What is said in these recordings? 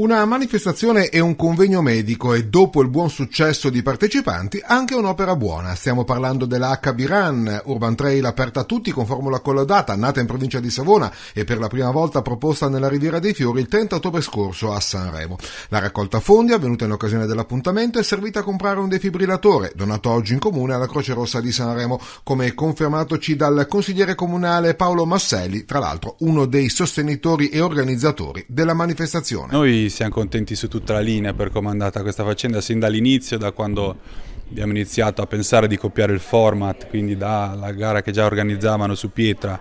Una manifestazione e un convegno medico e dopo il buon successo di partecipanti anche un'opera buona. Stiamo parlando della HB Run, Urban Trail aperta a tutti con formula collodata, nata in provincia di Savona e per la prima volta proposta nella Riviera dei Fiori il 30 ottobre scorso a Sanremo. La raccolta fondi avvenuta in occasione dell'appuntamento è servita a comprare un defibrillatore donato oggi in comune alla Croce Rossa di Sanremo, come confermatoci dal consigliere comunale Paolo Masselli, tra l'altro uno dei sostenitori e organizzatori della manifestazione. Noi siamo contenti su tutta la linea per come è andata questa faccenda, sin dall'inizio, da quando abbiamo iniziato a pensare di copiare il format, quindi dalla gara che già organizzavano su Pietra,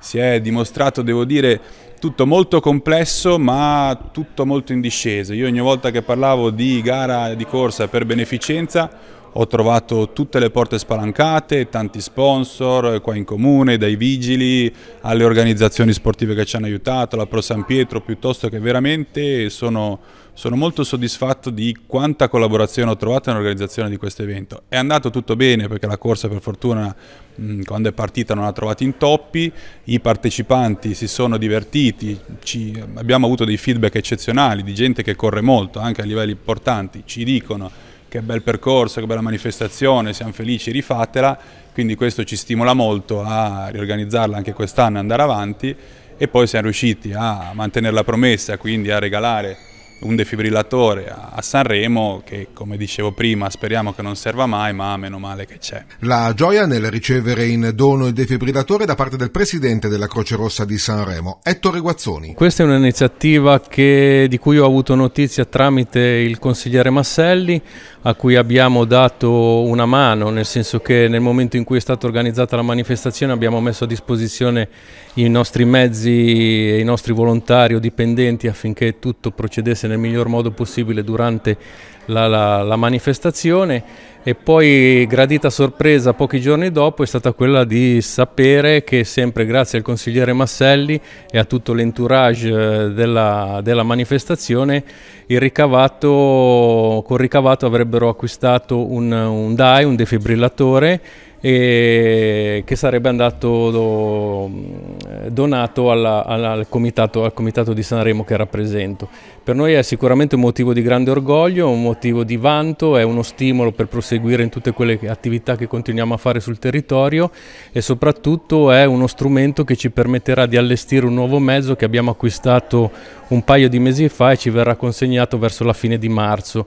si è dimostrato, devo dire, tutto molto complesso ma tutto molto in discesa. Io ogni volta che parlavo di gara di corsa per beneficenza ho trovato tutte le porte spalancate, tanti sponsor eh, qua in comune, dai vigili alle organizzazioni sportive che ci hanno aiutato, la Pro San Pietro piuttosto che veramente sono, sono molto soddisfatto di quanta collaborazione ho trovato nell'organizzazione di questo evento. È andato tutto bene perché la corsa per fortuna quando è partita non ha trovato intoppi, i partecipanti si sono divertiti, ci, abbiamo avuto dei feedback eccezionali di gente che corre molto anche a livelli importanti, ci dicono che bel percorso, che bella manifestazione, siamo felici, rifatela, quindi questo ci stimola molto a riorganizzarla anche quest'anno e andare avanti e poi siamo riusciti a mantenere la promessa, quindi a regalare un defibrillatore a Sanremo che come dicevo prima speriamo che non serva mai ma meno male che c'è. La gioia nel ricevere in dono il defibrillatore da parte del presidente della Croce Rossa di Sanremo, Ettore Guazzoni. Questa è un'iniziativa che, di cui ho avuto notizia tramite il consigliere Masselli, a cui abbiamo dato una mano, nel senso che nel momento in cui è stata organizzata la manifestazione abbiamo messo a disposizione i nostri mezzi e i nostri volontari o dipendenti affinché tutto procedesse nel miglior modo possibile durante la, la, la manifestazione e poi gradita sorpresa pochi giorni dopo è stata quella di sapere che sempre grazie al consigliere Masselli e a tutto l'entourage eh, della, della manifestazione ricavato, col ricavato avrebbero acquistato un, un DAI, un defibrillatore e che sarebbe andato donato alla, alla, al, comitato, al, comitato, di Sanremo che rappresento. Per noi è sicuramente un motivo di grande orgoglio, un motivo di vanto, è uno stimolo per proseguire in tutte quelle attività che continuiamo a fare sul territorio e soprattutto è uno strumento che ci permetterà di allestire un nuovo mezzo che abbiamo acquistato un paio di mesi fa e ci verrà consegnato verso la fine di marzo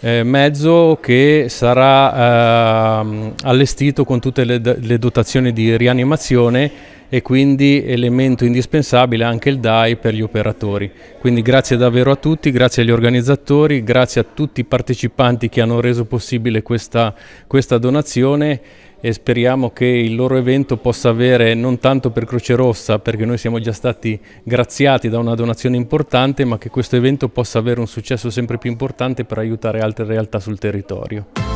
eh, mezzo che sarà eh, allestito con tutte le, le, dotazioni di rianimazione e quindi elemento indispensabile anche il DAI per gli operatori. Quindi grazie davvero a tutti, grazie agli organizzatori, grazie a tutti i partecipanti che hanno reso possibile questa, questa donazione e speriamo che il loro evento possa avere non tanto per Croce Rossa, perché noi siamo già stati graziati da una donazione importante, ma che questo evento possa avere un successo sempre più importante per aiutare altre realtà sul territorio.